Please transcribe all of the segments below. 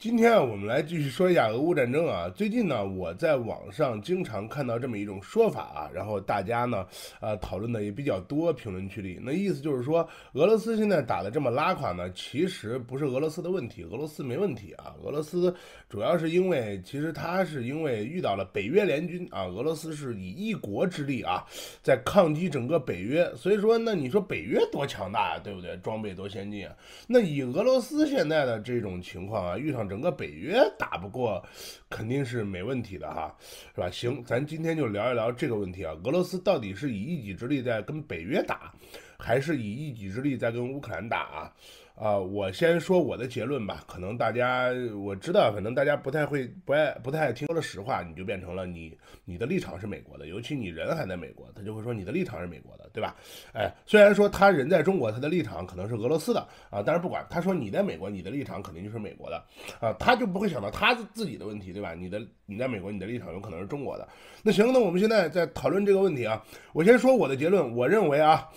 今天啊，我们来继续说一下俄乌战争啊。最近呢，我在网上经常看到这么一种说法啊，然后大家呢，呃，讨论的也比较多，评论区里。那意思就是说，俄罗斯现在打的这么拉垮呢，其实不是俄罗斯的问题，俄罗斯没问题啊。俄罗斯主要是因为，其实他是因为遇到了北约联军啊。俄罗斯是以一国之力啊，在抗击整个北约。所以说，那你说北约多强大呀，对不对？装备多先进啊？那以俄罗斯现在的这种情况啊，遇上。整个北约打不过，肯定是没问题的哈，是吧？行，咱今天就聊一聊这个问题啊，俄罗斯到底是以一己之力在跟北约打，还是以一己之力在跟乌克兰打啊？啊，我先说我的结论吧。可能大家我知道，可能大家不太会不爱不太爱听说的实话，你就变成了你你的立场是美国的，尤其你人还在美国，他就会说你的立场是美国的，对吧？哎，虽然说他人在中国，他的立场可能是俄罗斯的啊，但是不管，他说你在美国，你的立场肯定就是美国的啊，他就不会想到他自己的问题，对吧？你的你在美国，你的立场有可能是中国的。那行，那我们现在在讨论这个问题啊。我先说我的结论，我认为啊，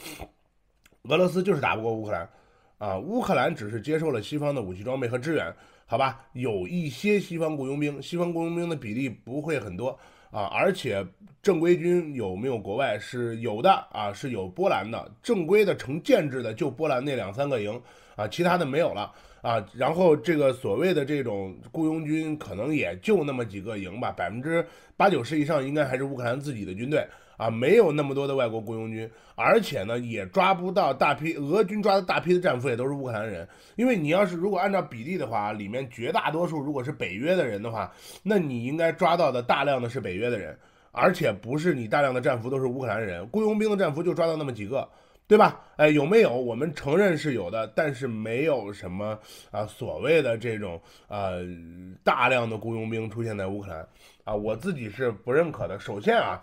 俄罗斯就是打不过乌克兰。啊，乌克兰只是接受了西方的武器装备和支援，好吧？有一些西方雇佣兵，西方雇佣兵的比例不会很多啊，而且正规军有没有国外是有的啊，是有波兰的正规的成建制的，就波兰那两三个营啊，其他的没有了啊。然后这个所谓的这种雇佣军，可能也就那么几个营吧，百分之八九十以上应该还是乌克兰自己的军队。啊，没有那么多的外国雇佣军，而且呢，也抓不到大批俄军抓的大批的战俘，也都是乌克兰人。因为你要是如果按照比例的话，里面绝大多数如果是北约的人的话，那你应该抓到的大量的是北约的人，而且不是你大量的战俘都是乌克兰人，雇佣兵的战俘就抓到那么几个，对吧？哎，有没有？我们承认是有的，但是没有什么啊，所谓的这种呃大量的雇佣兵出现在乌克兰啊，我自己是不认可的。首先啊。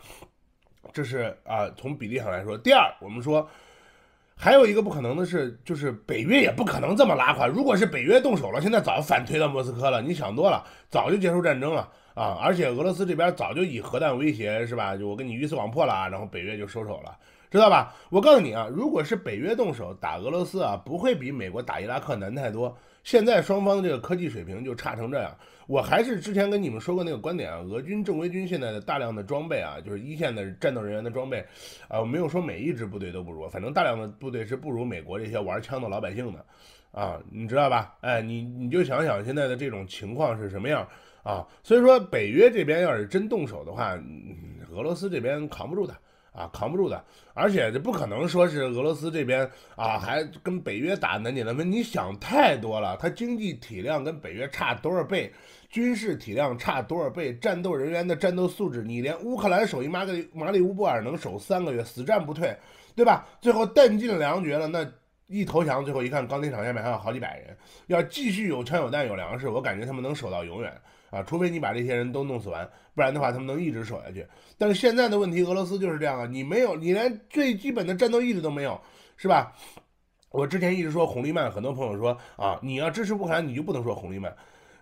这是啊，从比例上来说。第二，我们说，还有一个不可能的是，就是北约也不可能这么拉垮。如果是北约动手了，现在早反推到莫斯科了。你想多了，早就结束战争了啊！而且俄罗斯这边早就以核弹威胁，是吧？就我跟你鱼死网破了啊！然后北约就收手了，知道吧？我告诉你啊，如果是北约动手打俄罗斯啊，不会比美国打伊拉克难太多。现在双方的这个科技水平就差成这样。我还是之前跟你们说过那个观点啊，俄军正规军现在的大量的装备啊，就是一线的战斗人员的装备，啊，我没有说每一支部队都不如，反正大量的部队是不如美国这些玩枪的老百姓的，啊，你知道吧？哎，你你就想想现在的这种情况是什么样啊？所以说北约这边要是真动手的话，俄罗斯这边扛不住的啊，扛不住的，而且这不可能说是俄罗斯这边啊还跟北约打难解难分，你想太多了，它经济体量跟北约差多少倍？军事体量差多少倍？战斗人员的战斗素质，你连乌克兰守一马格马里乌波尔能守三个月，死战不退，对吧？最后弹尽粮绝了，那一投降，最后一看钢铁厂下面还有好几百人，要继续有枪有弹有粮食，我感觉他们能守到永远啊！除非你把这些人都弄死完，不然的话他们能一直守下去。但是现在的问题，俄罗斯就是这样啊，你没有，你连最基本的战斗意志都没有，是吧？我之前一直说红利慢，很多朋友说啊，你要支持乌克兰，你就不能说红利慢。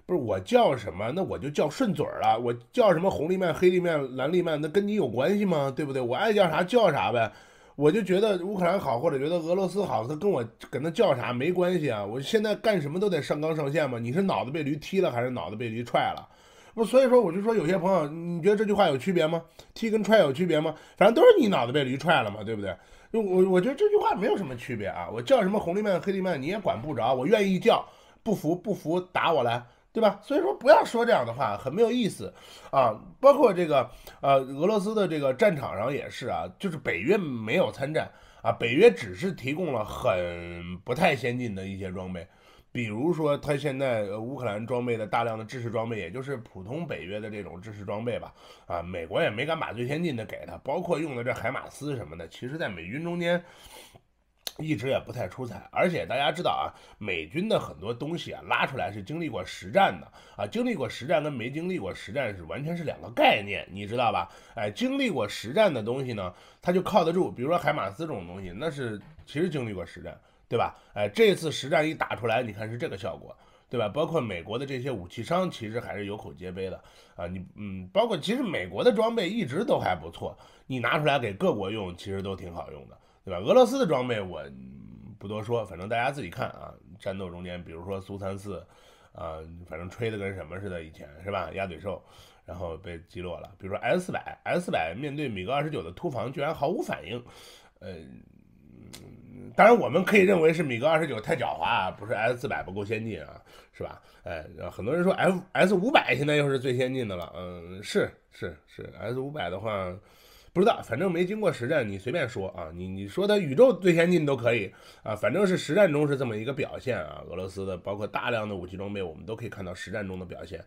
不是我叫什么，那我就叫顺嘴儿了。我叫什么红利面、黑利面、蓝利面，那跟你有关系吗？对不对？我爱叫啥叫啥呗。我就觉得乌克兰好，或者觉得俄罗斯好，他跟我跟他叫啥没关系啊。我现在干什么都得上纲上线嘛。你是脑子被驴踢了，还是脑子被驴踹了？不，所以说我就说有些朋友，你觉得这句话有区别吗？踢跟踹有区别吗？反正都是你脑子被驴踹了嘛，对不对？我我觉得这句话没有什么区别啊。我叫什么红利面、黑利面，你也管不着。我愿意叫，不服不服打我来。对吧？所以说不要说这样的话，很没有意思啊。包括这个，呃，俄罗斯的这个战场上也是啊，就是北约没有参战啊，北约只是提供了很不太先进的一些装备，比如说他现在乌克兰装备的大量的制式装备，也就是普通北约的这种制式装备吧。啊，美国也没敢把最先进的给他，包括用的这海马斯什么的，其实，在美军中间。一直也不太出彩，而且大家知道啊，美军的很多东西啊拉出来是经历过实战的啊，经历过实战跟没经历过实战是完全是两个概念，你知道吧？哎，经历过实战的东西呢，它就靠得住，比如说海马斯这种东西，那是其实经历过实战，对吧？哎，这次实战一打出来，你看是这个效果，对吧？包括美国的这些武器商，其实还是有口皆碑的啊。你嗯，包括其实美国的装备一直都还不错，你拿出来给各国用，其实都挺好用的。对吧？俄罗斯的装备我不多说，反正大家自己看啊。战斗中间，比如说苏三四，啊，反正吹的跟什么似的，以前是吧？鸭嘴兽，然后被击落了。比如说 S 四百，S 四百面对米格二十九的突防居然毫无反应，嗯，当然我们可以认为是米格二十九太狡猾啊，不是 S 四百不够先进啊，是吧？哎，很多人说 F S 五百现在又是最先进的了，嗯，是是是，S 五百的话。不知道，反正没经过实战，你随便说啊。你你说它宇宙最先进都可以啊。反正是实战中是这么一个表现啊。俄罗斯的包括大量的武器装备，我们都可以看到实战中的表现。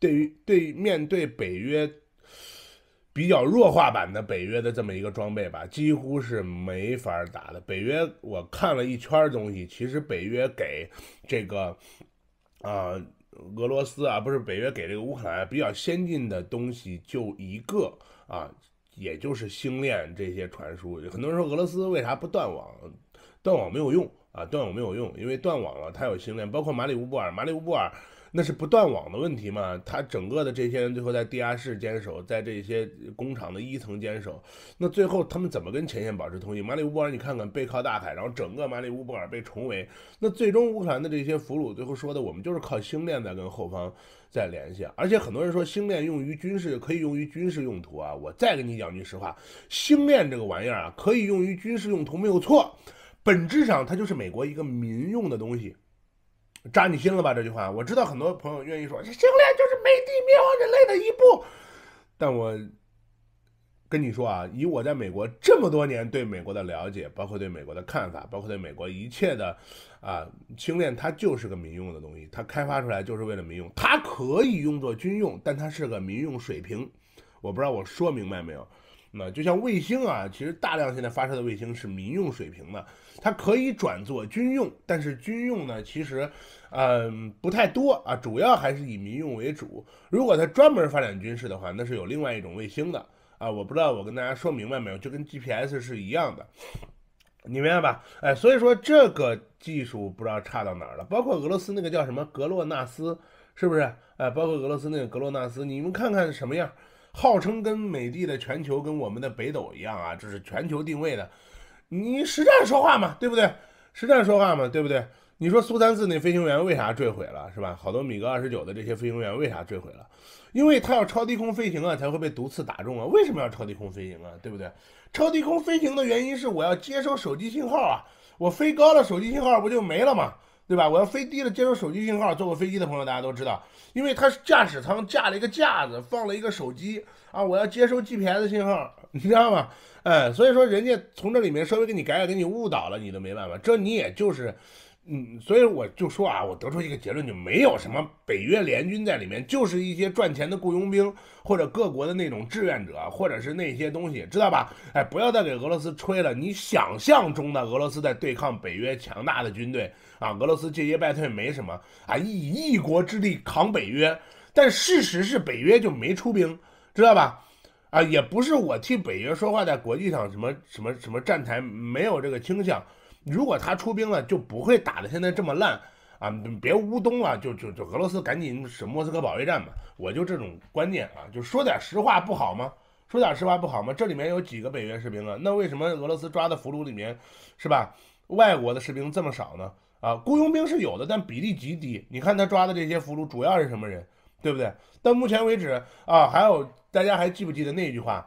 对于对面对北约，比较弱化版的北约的这么一个装备吧，几乎是没法打的。北约我看了一圈东西，其实北约给这个啊俄罗斯啊，不是北约给这个乌克兰比较先进的东西就一个啊。也就是星链这些传输，很多人说俄罗斯为啥不断网？断网没有用啊，断网没有用，因为断网了它有星链，包括马里乌波尔，马里乌波尔。那是不断网的问题嘛？他整个的这些人最后在地下室坚守，在这些工厂的一层坚守，那最后他们怎么跟前线保持通信？马里乌波尔，你看看背靠大海，然后整个马里乌波尔被重围，那最终乌克兰的这些俘虏最后说的，我们就是靠星链在跟后方在联系，而且很多人说星链用于军事，可以用于军事用途啊。我再跟你讲句实话，星链这个玩意儿啊，可以用于军事用途没有错，本质上它就是美国一个民用的东西。扎你心了吧这句话，我知道很多朋友愿意说，星链就是美帝灭亡人类的一步。但我跟你说啊，以我在美国这么多年对美国的了解，包括对美国的看法，包括对美国一切的啊，星链它就是个民用的东西，它开发出来就是为了民用，它可以用作军用，但它是个民用水平。我不知道我说明白没有。那就像卫星啊，其实大量现在发射的卫星是民用水平的，它可以转做军用，但是军用呢，其实，嗯，不太多啊，主要还是以民用为主。如果它专门发展军事的话，那是有另外一种卫星的啊。我不知道我跟大家说明白没有，就跟 GPS 是一样的，你明白吧？哎，所以说这个技术不知道差到哪儿了。包括俄罗斯那个叫什么格洛纳斯，是不是？哎，包括俄罗斯那个格洛纳斯，你们看看什么样。号称跟美的的全球跟我们的北斗一样啊，这是全球定位的。你实战说话嘛，对不对？实战说话嘛，对不对？你说苏三四那飞行员为啥坠毁了，是吧？好多米格二十九的这些飞行员为啥坠毁了？因为他要超低空飞行啊，才会被毒刺打中啊。为什么要超低空飞行啊？对不对？超低空飞行的原因是我要接收手机信号啊，我飞高了手机信号不就没了吗？对吧？我要飞低了接收手机信号，坐过飞机的朋友大家都知道，因为它是驾驶舱架了一个架子，放了一个手机啊，我要接收 GPS 信号，你知道吗？哎，所以说人家从这里面稍微给你改改，给你误导了，你都没办法，这你也就是。嗯，所以我就说啊，我得出一个结论，就没有什么北约联军在里面，就是一些赚钱的雇佣兵，或者各国的那种志愿者，或者是那些东西，知道吧？哎，不要再给俄罗斯吹了，你想象中的俄罗斯在对抗北约强大的军队啊，俄罗斯节节败退没什么啊，以一国之力扛北约，但事实是北约就没出兵，知道吧？啊，也不是我替北约说话，在国际上什么什么什么站台，没有这个倾向。如果他出兵了，就不会打得现在这么烂啊！别乌冬了，就就就俄罗斯赶紧使莫斯科保卫战吧！我就这种观念啊，就说点实话不好吗？说点实话不好吗？这里面有几个北约士兵啊？那为什么俄罗斯抓的俘虏里面，是吧，外国的士兵这么少呢？啊，雇佣兵是有的，但比例极低。你看他抓的这些俘虏主要是什么人，对不对？到目前为止啊，还有大家还记不记得那句话？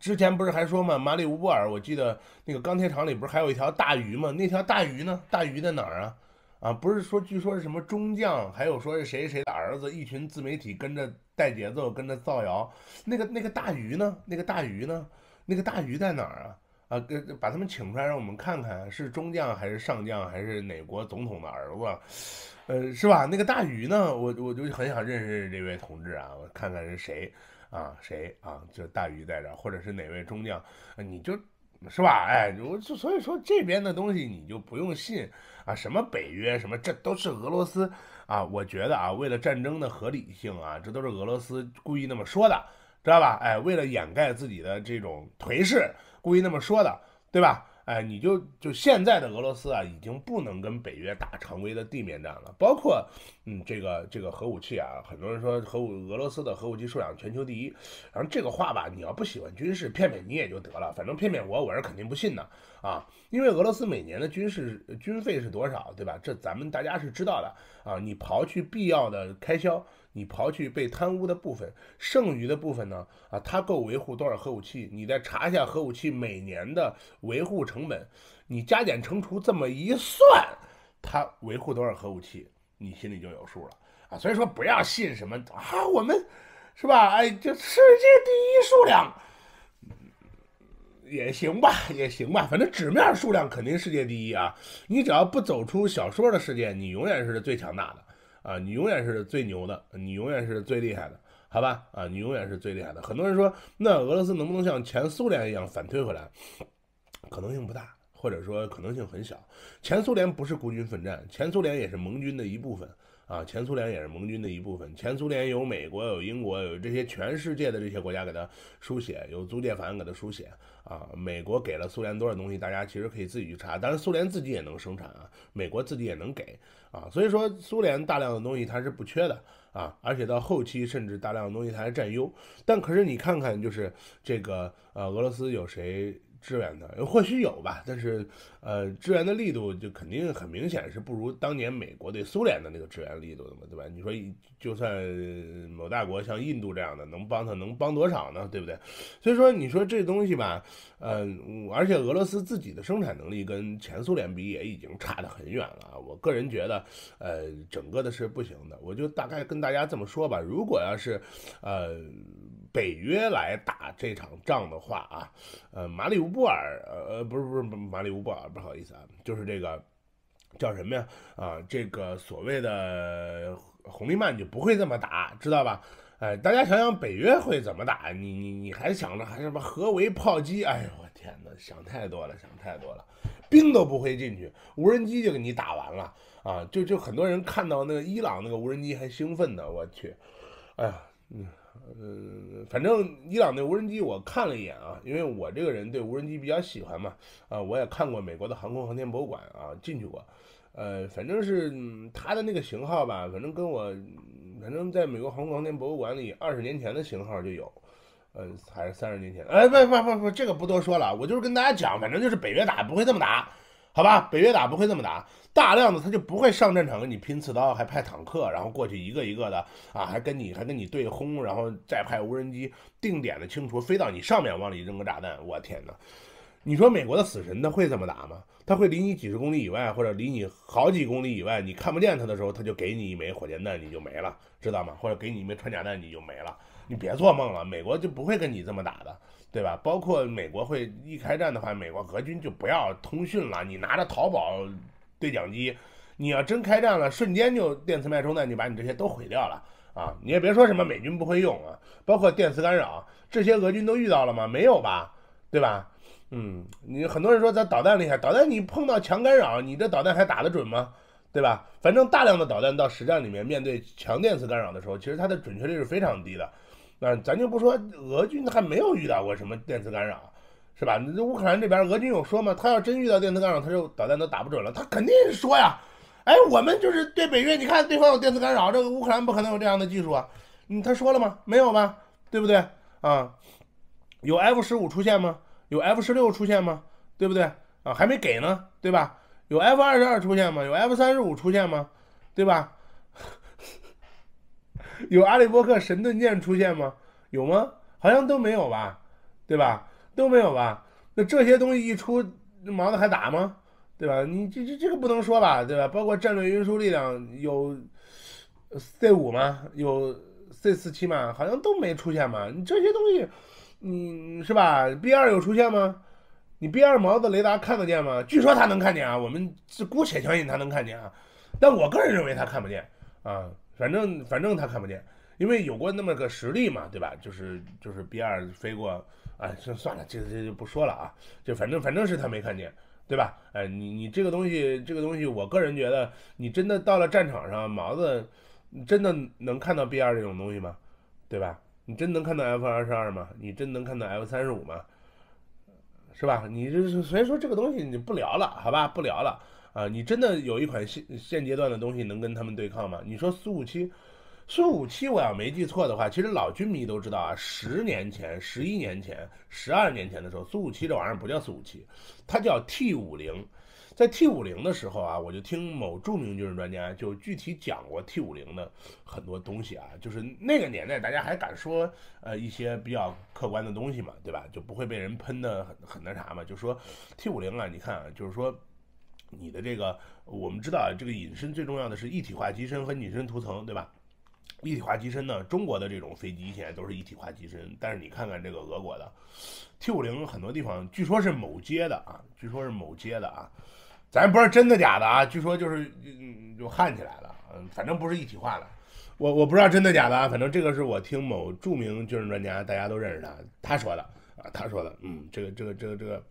之前不是还说嘛，马里乌波尔，我记得那个钢铁厂里不是还有一条大鱼吗？那条大鱼呢？大鱼在哪儿啊？啊，不是说据说是什么中将，还有说是谁谁的儿子，一群自媒体跟着带节奏，跟着造谣。那个那个大鱼呢？那个大鱼呢？那个大鱼在哪儿啊？啊，把他们请出来，让我们看看是中将还是上将，还是哪国总统的儿子？呃，是吧？那个大鱼呢？我我就很想认识这位同志啊，我看看是谁。啊，谁啊？就大鱼在这儿，或者是哪位中将，你就，是吧？哎，我，所以说这边的东西你就不用信啊，什么北约，什么这都是俄罗斯啊。我觉得啊，为了战争的合理性啊，这都是俄罗斯故意那么说的，知道吧？哎，为了掩盖自己的这种颓势，故意那么说的，对吧？哎，你就就现在的俄罗斯啊，已经不能跟北约打常规的地面战了。包括，嗯，这个这个核武器啊，很多人说核武俄罗斯的核武器数量全球第一。反正这个话吧，你要不喜欢军事骗骗你也就得了，反正骗骗我我是肯定不信的啊。因为俄罗斯每年的军事军费是多少，对吧？这咱们大家是知道的啊。你刨去必要的开销。你刨去被贪污的部分，剩余的部分呢？啊，它够维护多少核武器？你再查一下核武器每年的维护成本，你加减乘除这么一算，它维护多少核武器，你心里就有数了啊！所以说，不要信什么啊，我们是吧？哎，这世界第一数量也行吧，也行吧，反正纸面数量肯定世界第一啊！你只要不走出小说的世界，你永远是最强大的。啊，你永远是最牛的，你永远是最厉害的，好吧？啊，你永远是最厉害的。很多人说，那俄罗斯能不能像前苏联一样反推回来？可能性不大，或者说可能性很小。前苏联不是孤军奋战，前苏联也是盟军的一部分。啊，前苏联也是盟军的一部分。前苏联有美国，有英国，有这些全世界的这些国家给他输血，有租借法案给他输血啊。美国给了苏联多少东西，大家其实可以自己去查。但是苏联自己也能生产啊，美国自己也能给啊。所以说，苏联大量的东西它是不缺的啊，而且到后期甚至大量的东西它还占优。但可是你看看，就是这个呃，俄罗斯有谁？支援的或许有吧，但是，呃，支援的力度就肯定很明显是不如当年美国对苏联的那个支援力度的嘛，对吧？你说，就算某大国像印度这样的，能帮他能帮多少呢？对不对？所以说，你说这东西吧，呃，而且俄罗斯自己的生产能力跟前苏联比也已经差得很远了。我个人觉得，呃，整个的是不行的。我就大概跟大家这么说吧。如果要是，呃。北约来打这场仗的话啊，呃，马里乌波尔，呃，不是不是马里乌波尔，不好意思啊，就是这个叫什么呀？啊，这个所谓的红利曼就不会这么打，知道吧？哎，大家想想北约会怎么打？你你你还想着还什么合围炮击？哎呦我天哪，想太多了，想太多了，兵都不会进去，无人机就给你打完了啊！就就很多人看到那个伊朗那个无人机还兴奋呢，我去，哎呀，嗯。嗯，反正伊朗的无人机我看了一眼啊，因为我这个人对无人机比较喜欢嘛，啊，我也看过美国的航空航天博物馆啊，进去过，呃，反正是他的那个型号吧，反正跟我，反正在美国航空航天博物馆里，二十年前的型号就有，呃，还是三十年前，哎，不不不不，这个不多说了，我就是跟大家讲，反正就是北约打不会这么打。好吧，北约打不会这么打，大量的他就不会上战场跟你拼刺刀，还派坦克，然后过去一个一个的啊，还跟你还跟你对轰，然后再派无人机定点的清除，飞到你上面往里扔个炸弹。我天哪，你说美国的死神他会这么打吗？他会离你几十公里以外，或者离你好几公里以外，你看不见他的时候，他就给你一枚火箭弹，你就没了，知道吗？或者给你一枚穿甲弹，你就没了。你别做梦了，美国就不会跟你这么打的。对吧？包括美国会一开战的话，美国俄军就不要通讯了。你拿着淘宝对讲机，你要真开战了，瞬间就电磁脉冲弹就把你这些都毁掉了啊！你也别说什么美军不会用啊，包括电磁干扰这些，俄军都遇到了吗？没有吧？对吧？嗯，你很多人说咱导弹厉害，导弹你碰到强干扰，你这导弹还打得准吗？对吧？反正大量的导弹到实战里面，面对强电磁干扰的时候，其实它的准确率是非常低的。那咱就不说俄军还没有遇到过什么电磁干扰，是吧？那乌克兰这边俄军有说吗？他要真遇到电磁干扰，他就导弹都打不准了，他肯定说呀，哎，我们就是对北约，你看对方有电磁干扰，这个乌克兰不可能有这样的技术啊，嗯，他说了吗？没有吧？对不对？啊，有 F 十五出现吗？有 F 十六出现吗？对不对？啊，还没给呢，对吧？有 F 二十二出现吗？有 F 三十五出现吗？对吧？有阿里波克神盾舰出现吗？有吗？好像都没有吧，对吧？都没有吧？那这些东西一出，毛子还打吗？对吧？你这这这个不能说吧，对吧？包括战略运输力量有 C 五吗？有 C 四七吗？好像都没出现吧？你这些东西，你是吧？B 二有出现吗？你 B 二毛子雷达看得见吗？据说它能看见啊，我们姑且相信它能看见啊。但我个人认为它看不见啊。反正反正他看不见，因为有过那么个实例嘛，对吧？就是就是 B 二飞过，哎，算了，这这就不说了啊。就反正反正是他没看见，对吧？哎，你你这个东西这个东西，我个人觉得，你真的到了战场上，毛子真的能看到 B 二这种东西吗？对吧？你真能看到 F 二十二吗？你真能看到 F 三十五吗？是吧？你这所以说这个东西你不聊了，好吧？不聊了。啊，你真的有一款现现阶段的东西能跟他们对抗吗？你说苏五七，苏五七，我要没记错的话，其实老军迷都知道啊。十年前、十一年前、十二年前的时候，苏五七这玩意儿不叫苏五七，它叫 T 五零。在 T 五零的时候啊，我就听某著名军事专家就具体讲过 T 五零的很多东西啊。就是那个年代，大家还敢说呃一些比较客观的东西嘛，对吧？就不会被人喷的很很那啥嘛。就说 T 五零啊，你看啊，就是说。你的这个，我们知道啊，这个隐身最重要的是一体化机身和隐身涂层，对吧？一体化机身呢，中国的这种飞机现在都是一体化机身，但是你看看这个俄国的 T 五零，很多地方据说是某街的啊，据说是某街的啊，咱不是真的假的啊，据说就是就焊起来了，嗯，反正不是一体化的。我我不知道真的假的啊，反正这个是我听某著名军事专家，大家都认识他，他说的啊，他说的，嗯，这个这个这个这个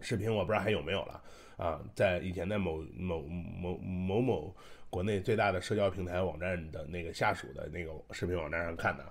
视频我不知道还有没有了。啊，在以前在某某某某某。国内最大的社交平台网站的那个下属的那个视频网站上看的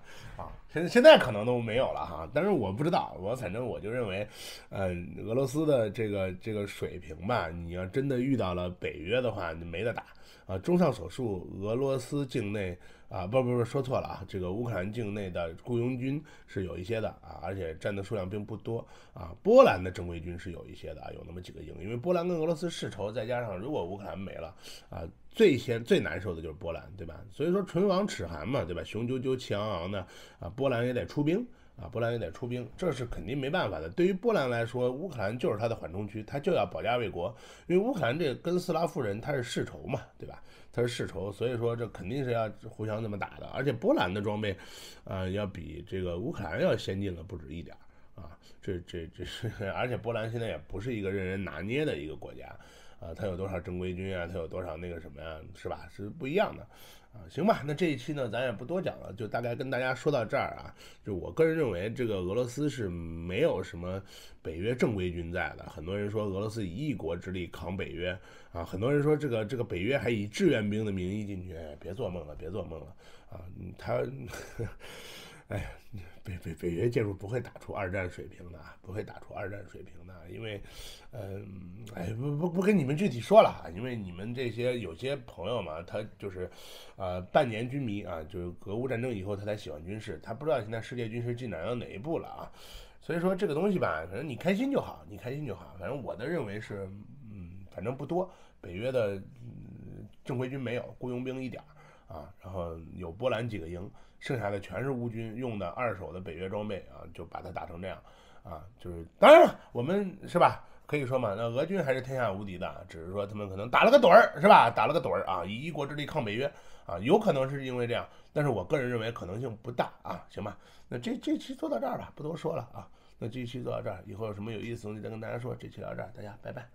啊，现现在可能都没有了哈，但是我不知道，我反正我就认为，呃，俄罗斯的这个这个水平吧，你要真的遇到了北约的话，你没得打啊。综上所述，俄罗斯境内啊，不不不说错了啊，这个乌克兰境内的雇佣军是有一些的啊，而且占的数量并不多啊。波兰的正规军是有一些的啊，有那么几个营，因为波兰跟俄罗斯世仇，再加上如果乌克兰没了啊。最先最难受的就是波兰，对吧？所以说唇亡齿寒嘛，对吧？雄赳赳气昂昂的啊，波兰也得出兵啊，波兰也得出兵，这是肯定没办法的。对于波兰来说，乌克兰就是它的缓冲区，它就要保家卫国。因为乌克兰这个跟斯拉夫人他是世仇嘛，对吧？他是世仇，所以说这肯定是要互相这么打的。而且波兰的装备，呃，要比这个乌克兰要先进了不止一点啊。这这这是，而且波兰现在也不是一个任人拿捏的一个国家。啊，他有多少正规军啊？他有多少那个什么呀？是吧？是不一样的，啊，行吧。那这一期呢，咱也不多讲了，就大概跟大家说到这儿啊。就我个人认为，这个俄罗斯是没有什么北约正规军在的。很多人说俄罗斯以一国之力扛北约啊，很多人说这个这个北约还以志愿兵的名义进去，别做梦了，别做梦了啊，他。哎呀，北北北约介入不会打出二战水平的，不会打出二战水平的，因为，呃，哎，不不不跟你们具体说了啊，因为你们这些有些朋友嘛，他就是，呃，半年军迷啊，就是俄乌战争以后他才喜欢军事，他不知道现在世界军事进展到哪一步了啊，所以说这个东西吧，反正你开心就好，你开心就好，反正我的认为是，嗯，反正不多，北约的正规军没有，雇佣兵一点儿啊，然后有波兰几个营。剩下的全是乌军用的二手的北约装备啊，就把它打成这样，啊，就是当然了，我们是吧？可以说嘛，那俄军还是天下无敌的，只是说他们可能打了个盹儿，是吧？打了个盹儿啊，以一国之力抗北约啊，有可能是因为这样，但是我个人认为可能性不大啊，行吧？那这这期做到这儿吧，不多说了啊，那这期做到这儿，以后有什么有意思的再跟大家说，这期到这儿，大家拜拜。